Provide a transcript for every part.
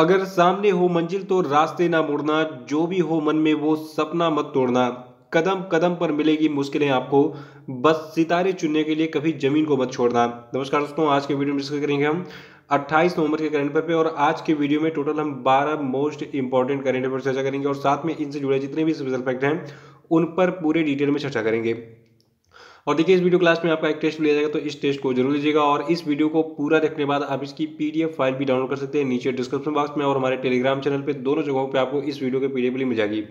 अगर सामने हो मंजिल तो रास्ते ना मुड़ना जो भी हो मन में वो सपना मत तोड़ना कदम कदम पर मिलेगी मुश्किलें आपको बस सितारे चुनने के लिए कभी जमीन को मत छोड़ना नमस्कार दोस्तों आज के वीडियो में डिस्कस करेंगे हम 28 नवंबर के करंट अफेयर पे और आज के वीडियो में टोटल हम 12 मोस्ट इंपॉर्टेंट करंट अफेयर चर्चा करेंगे और साथ में इनसे जुड़े जितने भी स्पेशल फैक्ट हैं उन पर पूरे डिटेल में चर्चा करेंगे और देखिए इस वीडियो क्लास में आपका एक टेस्ट लिया जाएगा तो इस टेस्ट को जरूर लीजिएगा और इस वीडियो को पूरा देखने बाद आप इसकी पीडीएफ फाइल भी डाउनलोड कर सकते हैं नीचे डिस्क्रिप्शन बॉक्स में और हमारे टेलीग्राम चैनल पर दोनों जगहों पर आपको इस वीडियो की पीडीएफ भी मिल जाएगी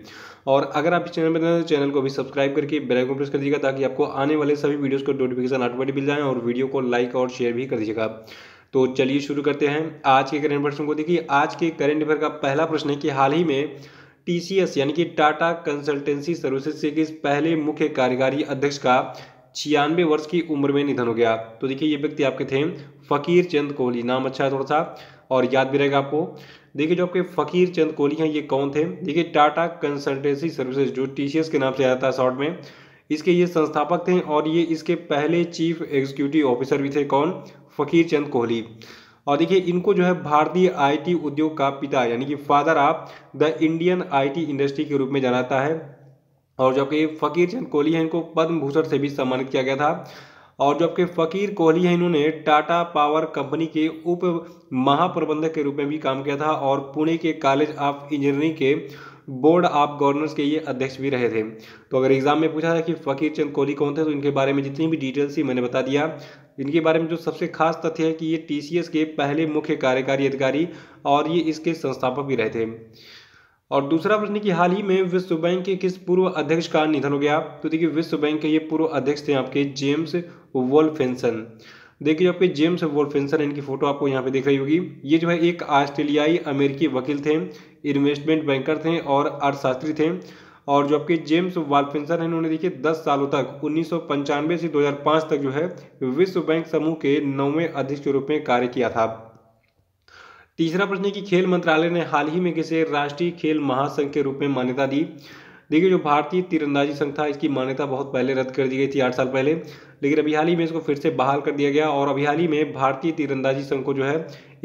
और अगर आप इस चैनल पर तो चैनल को भी सब्सक्राइब करके बेल प्रेस कर दीजिएगा ताकि आपको आने वाले सभी वीडियोज़ को नोटिफिकेशन ऑटोमेटिक मिल जाए और वीडियो को लाइक और शेयर भी कर दीजिएगा तो चलिए शुरू करते हैं आज के करेंट प्रश्न को देखिए आज के करेंट अफेयर का पहला प्रश्न है कि हाल ही में टीसीएस यानी कि टाटा कंसल्टेंसी सर्विसेज के इस पहले मुख्य कार्यकारी अध्यक्ष का छियानवे वर्ष की उम्र में निधन हो गया तो देखिए ये व्यक्ति आपके थे फ़कीर चंद कोहली नाम अच्छा है थोड़ा सा और याद भी रहेगा आपको देखिए जो आपके फ़कीर चंद कोहली हैं ये कौन थे देखिए टाटा कंसल्टेंसी सर्विसेज जो टी के नाम से आता है शॉर्ट में इसके ये संस्थापक थे और ये इसके पहले चीफ एग्जीक्यूटिव ऑफिसर भी थे कौन फ़कीर चंद कोहली और देखिए इनको जो है भारतीय आईटी उद्योग का पिता यानी कि father of the Indian IT industry के रूप में जाना जाता है और जबकि फ़कीर चंद कोहली हैं इनको पद्म भूषण से भी सम्मानित किया गया था और जबकि फ़कीर कोहली हैं इन्होंने टाटा पावर कंपनी के उप महाप्रबंधक के रूप में भी काम किया था और पुणे के कॉलेज ऑफ इंजीनियरिंग के बोर्ड ऑफ गवर्नर्स के ये अध्यक्ष भी रहे थे तो अगर एग्जाम में पूछा था कि फ़कीर चंद कोहली कौन थे तो इनके बारे में जितनी भी डिटेल्स थी मैंने बता दिया इनके बारे में जो सबसे खास तथ्य है कि ये टी के पहले मुख्य कार्यकारी अधिकारी और ये इसके संस्थापक भी रहे थे और दूसरा प्रश्न कि हाल ही में विश्व बैंक के किस पूर्व अध्यक्ष का निधन हो गया तो देखिए विश्व बैंक के ये पूर्व अध्यक्ष थे आपके जेम्स वोल्फेंसन देखिए आपके जेम्स वोल्फेंसन इनकी फोटो आपको यहाँ पे दिख रही होगी ये जो है एक ऑस्ट्रेलियाई अमेरिकी वकील थे इन्वेस्टमेंट बैंकर थे और अर्थशास्त्री थे और जो आपके जेम्स वाल्फेंसन हैं इन्होंने देखिए दस सालों तक उन्नीस से दो तक जो है विश्व बैंक समूह के नौवें अध्यक्ष के रूप में कार्य किया था तीसरा प्रश्न है कि खेल मंत्रालय ने हाल ही में किसे राष्ट्रीय खेल महासंघ के रूप में मान्यता दी देखिए जो भारतीय तीरंदाजी संघ था इसकी मान्यता बहुत पहले रद्द कर दी गई थी आठ साल पहले लेकिन अभी हाल ही में इसको फिर से बहाल कर दिया गया और अभी हाल ही में भारतीय तीरंदाजी संघ को जो है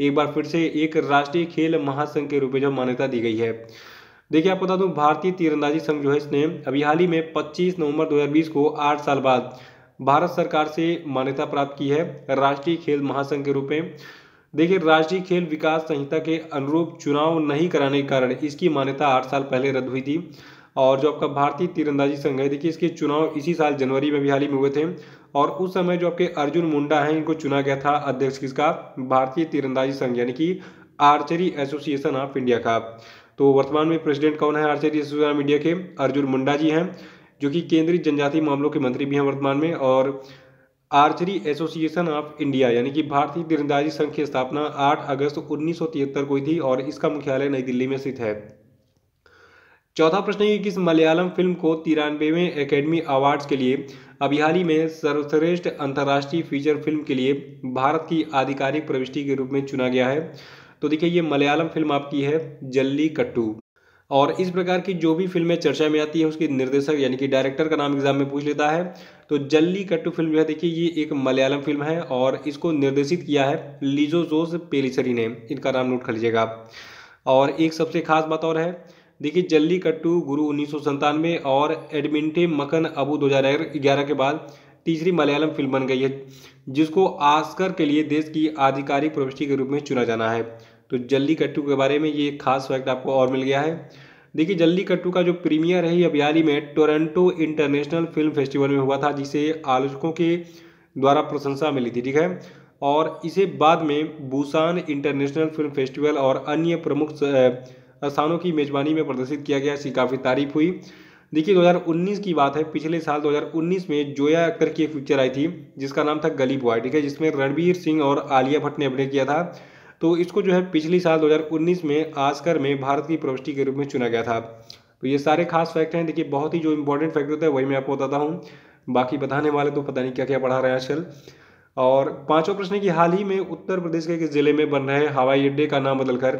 एक बार फिर से एक राष्ट्रीय खेल महासंघ के रूप में जो मान्यता दी गई है देखिए आप बता दूँ भारतीय तीरंदाजी संघ जो है इसने अभी हाल ही में पच्चीस नवंबर दो को आठ साल बाद भारत सरकार से मान्यता प्राप्त की है राष्ट्रीय खेल महासंघ के रूप में देखिए राष्ट्रीय खेल विकास संहिता के अनुरूप चुनाव नहीं कराने के कारण इसकी मान्यता आठ साल पहले रद्द हुई थी और जो आपका भारतीय तीरंदाजी संघ है देखिए इसके चुनाव इसी साल जनवरी में भी हाल ही में हुए थे और उस समय जो आपके अर्जुन मुंडा हैं इनको चुना गया था अध्यक्ष किसका भारतीय तीरंदाजी संघ यानी कि आर्चरी एसोसिएशन ऑफ इंडिया का तो वर्तमान में प्रेसिडेंट कौन है आर्चरी एसोसिएशन ऑफ इंडिया के अर्जुन मुंडा जी हैं जो कि केंद्रीय जनजातीय मामलों के मंत्री भी हैं वर्तमान में और आर्चरी एसोसिएशन ऑफ इंडिया यानी कि भारतीय तिरंदाजी संघ की स्थापना 8 अगस्त उन्नीस को हुई थी और इसका मुख्यालय नई दिल्ली में स्थित है चौथा प्रश्न ये किस मलयालम फिल्म को तिरानवेवें एकेडमी अवार्ड्स के लिए अभी में सर्वश्रेष्ठ अंतर्राष्ट्रीय फीचर फिल्म के लिए भारत की आधिकारिक प्रविष्टि के रूप में चुना गया है तो देखिए ये मलयालम फिल्म आपकी है जल्ली कट्टू और इस प्रकार की जो भी फिल्में चर्चा में आती है उसके निर्देशक यानी कि डायरेक्टर का नाम एग्जाम में पूछ लेता है तो जल्ली कट्टू फिल्म जो है देखिए ये एक मलयालम फिल्म है और इसको निर्देशित किया है लीजो जोस पेलिसरी ने इनका नाम नोट कर लीजिएगा और एक सबसे खास बात और है देखिए जल्ली कट्टू गुरु उन्नीस और एडमिंटे मकन अबू दो के बाद तीसरी मलयालम फिल्म बन गई है जिसको आस्कर के लिए देश की आधिकारिक प्रविष्टि के रूप में चुना जाना है तो जल्दी कट्टू के बारे में ये खास फैक्ट आपको और मिल गया है देखिए जल्दी कट्टू का जो प्रीमियर है ये हाल में टोरंटो इंटरनेशनल फिल्म फेस्टिवल में हुआ था जिसे आलोचकों के द्वारा प्रशंसा मिली थी ठीक है और इसे बाद में बुसान इंटरनेशनल फिल्म फेस्टिवल और अन्य प्रमुख स्थानों की मेजबानी में प्रदर्शित किया गया इसकी काफ़ी तारीफ हुई देखिए 2019 की बात है पिछले साल 2019 में जोया अख्तर की एक पिक्चर आई थी जिसका नाम था गली बॉय ठीक है जिसमें रणबीर सिंह और आलिया भट्ट ने अभिनय किया था तो इसको जो है पिछली साल 2019 में आस्कर में भारत की प्रविष्टि के रूप में चुना गया था तो ये सारे खास फैक्ट हैं देखिए बहुत ही जो इम्पोर्टेंट फैक्ट होता है वही मैं आपको बताता हूँ बाकी बताने वाले तो पता नहीं क्या क्या पढ़ा रहे हैं आजकल और पाँचों प्रश्न की हाल ही में उत्तर प्रदेश के किस जिले में बन रहे हवाई अड्डे का नाम बदलकर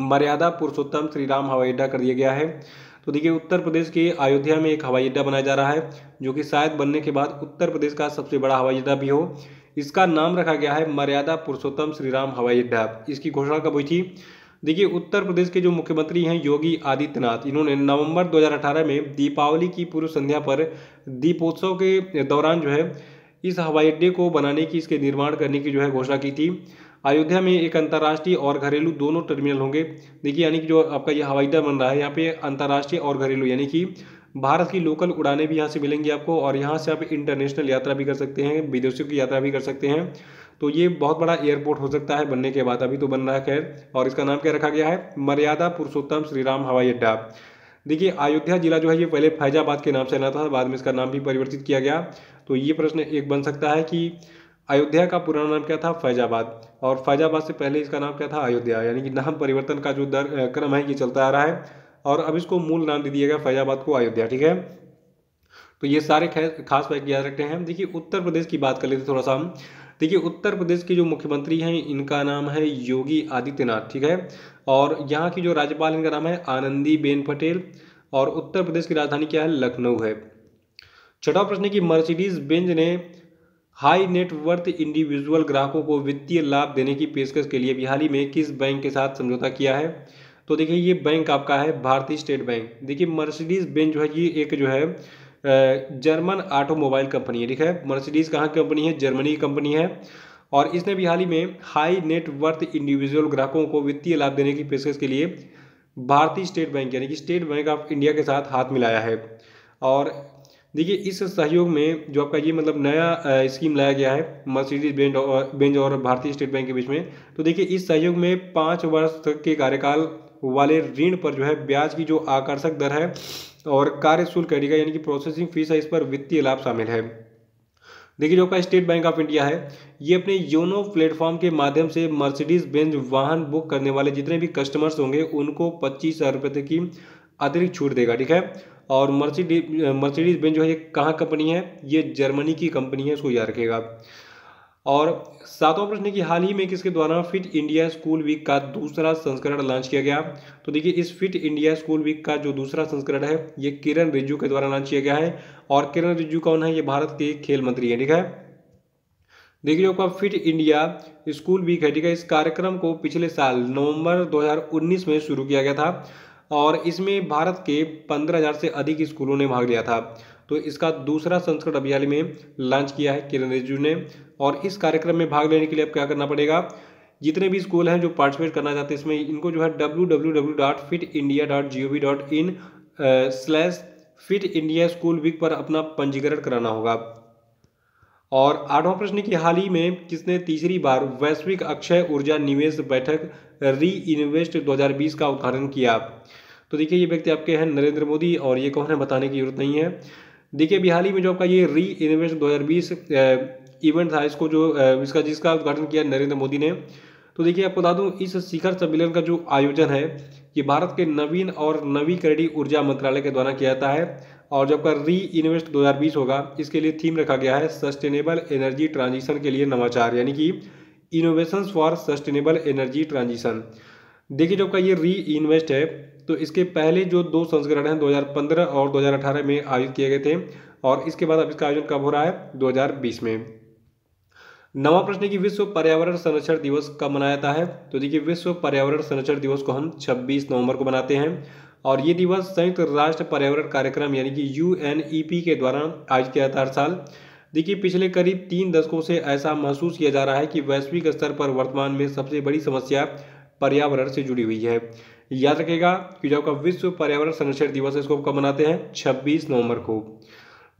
मर्यादा पुरुषोत्तम श्री राम हवाई अड्डा कर दिया गया है तो देखिए उत्तर प्रदेश के अयोध्या में एक हवाई अड्डा बनाया जा रहा है जो कि शायद बनने के बाद उत्तर प्रदेश का सबसे बड़ा हवाई अड्डा भी हो इसका नाम रखा गया है मर्यादा पुरुषोत्तम श्री राम हवाई अड्डा इसकी घोषणा कब हुई थी देखिए उत्तर प्रदेश के जो मुख्यमंत्री हैं योगी आदित्यनाथ इन्होंने नवंबर 2018 में दीपावली की पूर्व संध्या पर दीपोत्सव के दौरान जो है इस हवाई अड्डे को बनाने की इसके निर्माण करने की जो है घोषणा की थी अयोध्या में एक अंतर्राष्ट्रीय और घरेलू दोनों टर्मिनल होंगे देखिए यानी कि जो आपका ये हवाई अड्डा बन रहा है यहाँ पे अंतर्राष्ट्रीय और घरेलू यानी कि भारत की लोकल उड़ानें भी यहाँ से मिलेंगी आपको और यहाँ से आप इंटरनेशनल यात्रा भी कर सकते हैं विदेशों की यात्रा भी कर सकते हैं तो ये बहुत बड़ा एयरपोर्ट हो सकता है बनने के बाद अभी तो बन रहा है खैर और इसका नाम क्या रखा गया है मर्यादा पुरुषोत्तम श्रीराम हवाई अड्डा देखिए अयोध्या जिला जो है ये पहले फैजाबाद के नाम से आना था बाद में इसका नाम भी परिवर्तित किया गया तो ये प्रश्न एक बन सकता है कि अयोध्या का पुराना नाम क्या था फैजाबाद और फैजाबाद से पहले इसका नाम क्या था अयोध्या यानी कि नाम परिवर्तन का जो दर क्रम है ये चलता आ रहा है और अब इसको मूल नाम दे दिया गया फैजाबाद को अयोध्या ठीक है तो ये सारे खास बात याद रखते हैं देखिए उत्तर प्रदेश की बात कर लेते थोड़ा सा हम देखिए उत्तर प्रदेश के जो मुख्यमंत्री हैं इनका नाम है योगी आदित्यनाथ ठीक है और यहाँ की जो राज्यपाल इनका नाम है आनंदी बेन पटेल और उत्तर प्रदेश की राजधानी क्या है लखनऊ है छठा प्रश्न की मर्सिडीज बेंज ने हाई नेटवर्थ इंडिविजुअल ग्राहकों को वित्तीय लाभ देने की पेशकश के लिए बिहारी में किस बैंक के साथ समझौता किया है तो देखिए ये बैंक आपका है भारतीय स्टेट बैंक देखिए मर्सिडीज़ बेंच जो है ये एक जो है जर्मन ऑटोमोबाइल कंपनी है ठीक है मर्सिडीज़ कहाँ कंपनी है जर्मनी की कंपनी है और इसने भी हाल ही में हाई नेटवर्थ इंडिविजुअल ग्राहकों को वित्तीय लाभ देने की पेशकश के लिए भारतीय स्टेट बैंक यानी कि स्टेट बैंक ऑफ इंडिया के साथ हाथ मिलाया है और देखिए इस सहयोग में जो आपका ये मतलब नया स्कीम लाया गया है मर्सिडीज बेंज और बेंज और भारतीय स्टेट बैंक के बीच में तो देखिए इस सहयोग में पाँच वर्ष तक के कार्यकाल वाले ऋण पर जो है ब्याज की जो आकर्षक दर है और कार्य शुल्क करेगा यानी कि प्रोसेसिंग फीस है इस पर वित्तीय लाभ शामिल है देखिए जो का स्टेट बैंक ऑफ इंडिया है ये अपने योनो प्लेटफॉर्म के माध्यम से मर्सिडीज बेंज वाहन बुक करने वाले जितने भी कस्टमर्स होंगे उनको पच्चीस हज़ार रुपये तक की अतिरिक्त छूट देगा ठीक है और मर्सिडीज मर्सिडीज बेंज जो है ये कहाँ कंपनी है ये जर्मनी की कंपनी है उसको याद रखेगा और सातवां प्रश्न कि हाल ही में किसके द्वारा फिट इंडिया स्कूल वीक का दूसरा संस्करण लॉन्च किया गया तो देखिए इस फिट इंडिया स्कूल वीक का जो दूसरा संस्करण है ये किरण रिजू के द्वारा लॉन्च किया गया है और किरण रिजू कौन है ये भारत के खेल मंत्री है ठीक है देखिए जो आपका फिट इंडिया स्कूल वीक है ठीक है इस कार्यक्रम को पिछले साल नवम्बर दो में शुरू किया गया था और इसमें भारत के पंद्रह से अधिक स्कूलों ने भाग लिया था तो इसका दूसरा संस्करण अभी हाल ही में लॉन्च किया है किरण रिजिजू ने और इस कार्यक्रम में भाग लेने के लिए अब क्या करना पड़ेगा जितने भी स्कूल हैं जो पार्टिसिपेट करना चाहते हैं इसमें इनको जो है W W W dot fit India dot G O V dot in slash fit India school week पर अपना पंजीकरण कराना होगा और आठवां प्रश्न की हाल ही में किसने तीसरी बार वैश्विक अक्षय ऊर्जा निवेश बैठक री इन्वेस्ट दो का उद्घाटन किया तो देखिए ये व्यक्ति आपके हैं नरेंद्र मोदी और ये कौन है बताने की जरूरत नहीं है देखिए अभी हाल ही में जो आपका ये री इनोवेशन दो इवेंट था इसको जो इसका जिसका उद्घाटन किया नरेंद्र मोदी ने तो देखिए आपको बता दूं इस शिखर सम्मेलन का जो आयोजन है ये भारत के नवीन और नवीकरणीय ऊर्जा मंत्रालय के द्वारा किया जाता है और जो आपका री इन्वेस्ट 2020 होगा इसके लिए थीम रखा गया है सस्टेनेबल एनर्जी ट्रांजिशन के लिए नवाचार यानी कि innovations for sustainable energy transition देखिए जो आपका ये री इन्वेस्ट है तो इसके पहले जो दो संस्करण हैं 2015 और 2018 में आयोजित किए गए थे और इसके बाद अब इसका आयोजन कब हो रहा है 2020 में नवा प्रश्न की विश्व पर्यावरण संरक्षण दिवस कब मनाया जाता है तो देखिए विश्व पर्यावरण संरक्षण दिवस को हम 26 नवंबर को मनाते हैं और ये दिवस संयुक्त राष्ट्र पर्यावरण कार्यक्रम यानी कि यू e के द्वारा आयोजित किया जाता है हर साल देखिए पिछले करीब तीन दशकों से ऐसा महसूस किया जा रहा है कि वैश्विक स्तर पर वर्तमान में सबसे बड़ी समस्या पर्यावरण से जुड़ी हुई है याद रखेगा कि जो आपका विश्व पर्यावरण संरक्षण दिवस है इसको कब मनाते हैं 26 नवंबर को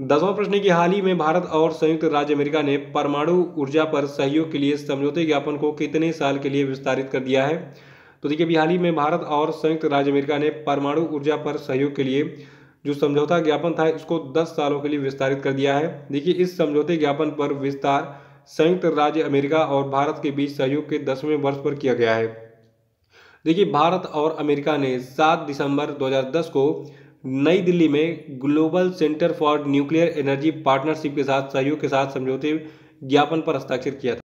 दसवां प्रश्न की कि हाल ही में भारत और संयुक्त राज्य अमेरिका ने परमाणु ऊर्जा पर सहयोग के लिए समझौते ज्ञापन को कितने साल के लिए विस्तारित कर दिया है तो देखिए अभी हाल ही में भारत और संयुक्त राज्य अमेरिका ने परमाणु ऊर्जा पर सहयोग के लिए जो समझौता ज्ञापन था इसको 10 सालों के लिए विस्तारित कर दिया है देखिए इस समझौते ज्ञापन पर विस्तार संयुक्त राज्य अमेरिका और भारत के बीच सहयोग के दसवें वर्ष पर किया गया है देखिए भारत और अमेरिका ने 7 दिसंबर 2010 को नई दिल्ली में global centre for nuclear energy partnership के साथ सहयोग के साथ समझौते ज्ञापन पर हस्ताक्षर किया था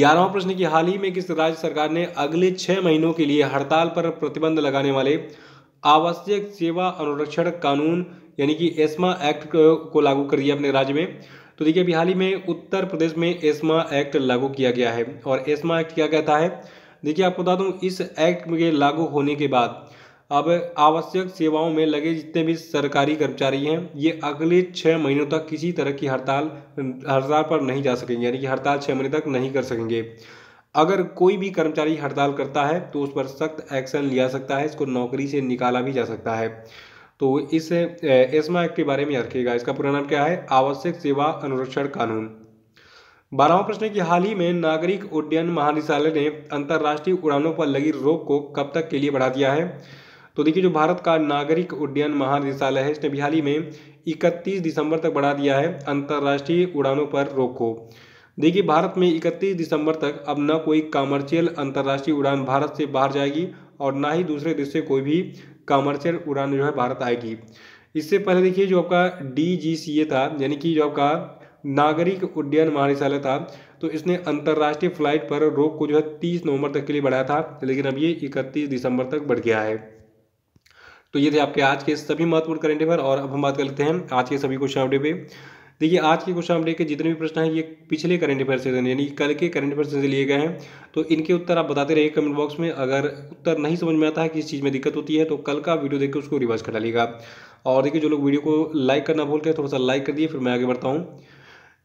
ग्यारहवा प्रश्न की हाल ही में किस राज्य सरकार ने अगले छह महीनों के लिए हड़ताल पर प्रतिबंध लगाने वाले आवश्यक सेवा अनुरक्षण कानून यानी कि एस्मा एक्ट को लागू कर दिया अपने राज्य में तो देखिए अभी हाल ही में उत्तर प्रदेश में एस्मा एक्ट लागू किया गया है और एस्मा एक्ट क्या कहता है देखिए आपको बता दूँ इस एक्ट के लागू होने के बाद अब आवश्यक सेवाओं में लगे जितने भी सरकारी कर्मचारी हैं ये अगले छः महीनों तक किसी तरह की हड़ताल हड़ताल पर नहीं जा सकेंगे यानी कि हड़ताल छः महीने तक नहीं कर सकेंगे अगर कोई भी कर्मचारी हड़ताल करता है तो उस पर सख्त एक्शन लिया सकता है इसको नौकरी से निकाला भी जा सकता है तो इस एस्मा एक्ट के बारे में याद रखिएगा इसका पूरा नाम क्या है आवश्यक सेवा अनुरक्षण कानून बारहवा प्रश्न है कि हाल ही में नागरिक उड्डयन महानिदेशालय ने अंतर्राष्ट्रीय उड़ानों पर लगी रोक को कब तक के लिए बढ़ा दिया है तो देखिए जो भारत का नागरिक उड्डयन महानिदेशालय है इसने भी हाल ही में 31 दिसंबर तक बढ़ा दिया है अंतर्राष्ट्रीय उड़ानों पर रोक को देखिए भारत में 31 दिसंबर तक अब न कोई कॉमर्शियल अंतर्राष्ट्रीय उड़ान भारत से बाहर जाएगी और ना ही दूसरे देश से कोई भी कॉमर्शियल उड़ान जो है भारत आएगी इससे पहले देखिए जो आपका डी था यानी कि जो आपका नागरिक उड्डयन महानिशालय था तो इसने अंतर्राष्ट्रीय फ्लाइट पर रोक को जो है तीस नवंबर तक के लिए बढ़ाया था लेकिन अब ये इकतीस दिसंबर तक बढ़ गया है तो ये थे आपके आज के सभी महत्वपूर्ण करंट अफेयर और अब हम बात कर लेते हैं आज के सभी क्वेश्चन अपडेट पे देखिए आज के क्वेश्चन अपडेट के जितने भी प्रश्न हैं ये पिछले करंट अफेयर से यानी कल के करंट अफेयर से लिए गए हैं तो इनके उत्तर आप बताते रहिए कमेंट बॉक्स में अगर उत्तर नहीं समझ में आता है किस चीज़ में दिक्कत होती है तो कल का वीडियो देखकर उसको रिवर्स कर डालिएगा और देखिए जो लोग वीडियो को लाइक करना भूल गए थोड़ा सा लाइक कर दिए फिर मैं आगे बढ़ता हूँ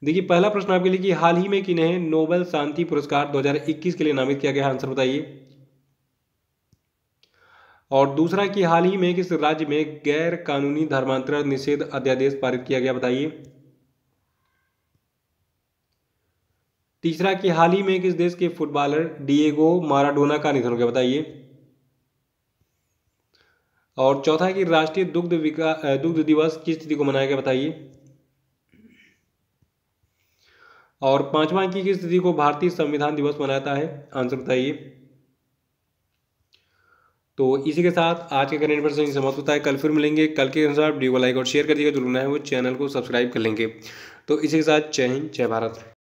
देखिए पहला प्रश्न आपके लिए कि हाल ही में किन्हें नोबेल शांति पुरस्कार 2021 के लिए नामित किया गया आंसर बताइए और दूसरा कि हाल ही में किस राज्य में गैर कानूनी धर्मांतरण निषेध अध्यादेश पारित किया गया बताइए तीसरा कि हाल ही में किस देश के फुटबॉलर डिएगो माराडोना का निधन हो गया बताइए और चौथा कि राष्ट्रीय दुग्ध विकास दुग्ध दिवस किस तिथि को मनाया गया बताइए और पांचवा अंक की किस तिथि को भारतीय संविधान दिवस मनाता है आंसर बताइए तो इसी के साथ आज के करेंट पर्सन समाप्त होता है कल फिर मिलेंगे कल के अनुसार वीडियो को लाइक और शेयर कर दिएगा जो है वो चैनल को सब्सक्राइब कर लेंगे तो इसी के साथ जय हिंद जय भारत